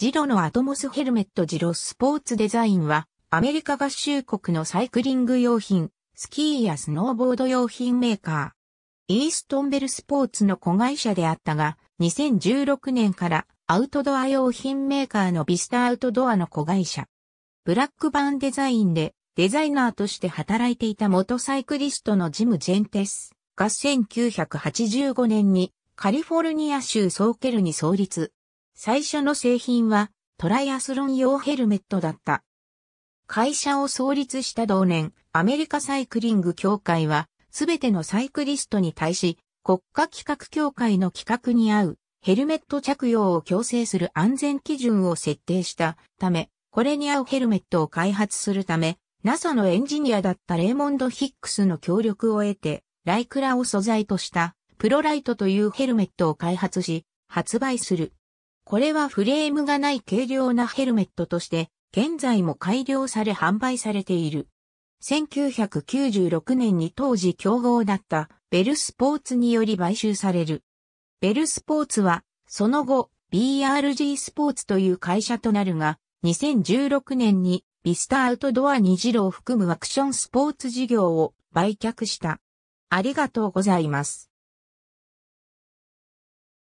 ジロのアトモスヘルメットジロスポーツデザインは、アメリカ合衆国のサイクリング用品、スキーやスノーボード用品メーカー。イーストンベルスポーツの子会社であったが、2016年からアウトドア用品メーカーのビスタアウトドアの子会社。ブラックバーンデザインでデザイナーとして働いていた元サイクリストのジム・ジェンテスが1985年にカリフォルニア州ソーケルに創立。最初の製品はトライアスロン用ヘルメットだった。会社を創立した同年、アメリカサイクリング協会は、すべてのサイクリストに対し、国家企画協会の企画に合うヘルメット着用を強制する安全基準を設定したため、これに合うヘルメットを開発するため、NASA のエンジニアだったレーモンド・ヒックスの協力を得て、ライクラを素材としたプロライトというヘルメットを開発し、発売する。これはフレームがない軽量なヘルメットとして、現在も改良され販売されている。1996年に当時競合だったベルスポーツにより買収される。ベルスポーツは、その後、BRG スポーツという会社となるが、2016年にビスタアウトドア虹郎を含むアクションスポーツ事業を売却した。ありがとうございます。